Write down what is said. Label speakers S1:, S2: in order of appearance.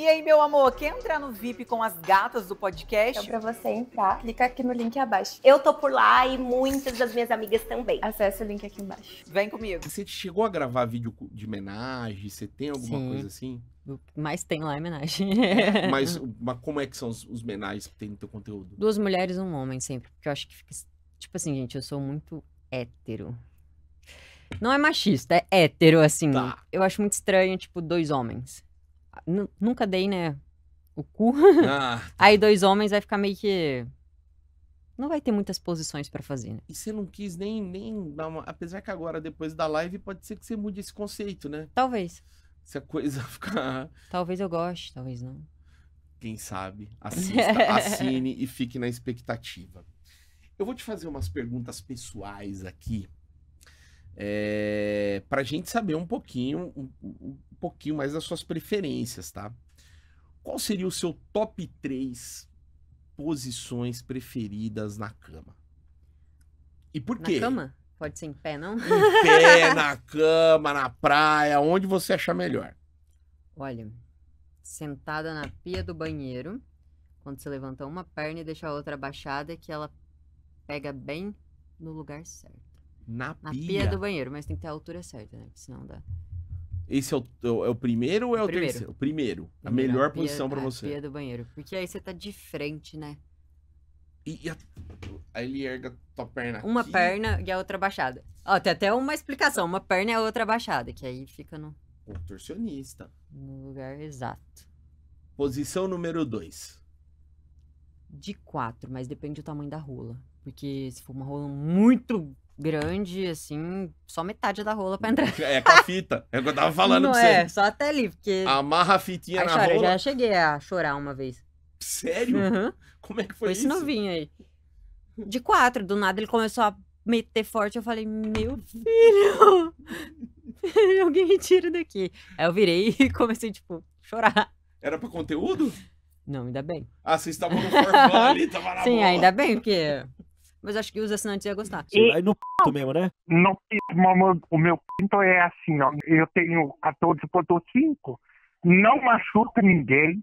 S1: E aí, meu amor, quer entrar no VIP com as gatas do podcast? Então, pra você entrar, clica aqui no link abaixo. Eu tô por lá e muitas das minhas amigas também. Acesse o link aqui embaixo. Vem comigo.
S2: Você chegou a gravar vídeo de homenagem? Você tem alguma Sim. coisa assim?
S1: Mas tem lá homenagem. mas,
S2: mas como é que são os, menais homenagens que tem no teu conteúdo?
S1: Duas mulheres e um homem sempre. Porque eu acho que fica. Tipo assim, gente, eu sou muito hétero. Não é machista, é hétero, assim. Tá. Eu acho muito estranho, tipo, dois homens. Nunca dei, né? O cu. Ah, tá. Aí dois homens vai ficar meio que. Não vai ter muitas posições para fazer, né? E
S2: você não quis nem, nem dar uma. Apesar que agora, depois da live, pode ser que você mude esse conceito, né? Talvez. Se a coisa ficar.
S1: Talvez eu goste, talvez não.
S2: Quem sabe? Assista, assine e fique na expectativa. Eu vou te fazer umas perguntas pessoais aqui é, eh, para a gente saber um pouquinho, um, um, pouquinho mais das suas preferências, tá? Qual seria o seu top 3 posições preferidas na cama? E por na quê? Na
S1: cama? Pode ser em pé, não? Em pé, na cama, na praia,
S2: onde você achar melhor. Olha,
S1: sentada na pia do banheiro, quando você levanta uma perna e deixa a outra abaixada, que ela pega bem no lugar certo.
S2: Na pia. Na pia do
S1: banheiro, mas tem que ter a altura certa, né? Porque senão dá.
S2: Esse é o, é o é primeiro ou é o, primeiro. terceiro? O primeiro. primeiro a melhor a pia, posição para você. Na pia do
S1: banheiro. Porque aí você tá de frente, né? E, e a...
S2: aí ele erga tua perna Uma perna
S1: e a outra baixada. Ó, tem até uma explicação. Uma perna e a outra baixada. Que aí fica no... Contorcionista. No lugar exato.
S2: Posição número dois.
S1: De quatro, mas depende do tamanho da rola. Porque se for uma rola muito grande, assim, só metade da rola pra hum, entrar.
S2: É com a fita. É o que eu tava falando não pra você. É, só
S1: até ali, porque. Amarra a fitinha na chora, rola. Já cheguei a chorar uma vez. Sério? Uhum. Como é que foi, foi isso? Foi esse novinho aí. De quatro, do nada ele começou a meter forte. Eu falei, meu filho, alguém me tira daqui. Aí eu virei e comecei, tipo, chorar.
S2: Era pra conteúdo? Não, ainda bem. Ah, vocês estavam no formal ali, tava na Sim, bola. ainda bem,
S1: porque mas acho que os assinantes iam gostar. E... Aí no p mesmo, né? No p, o meu pinto é assim, ó. Eu tenho 14,5, não machuca
S2: ninguém,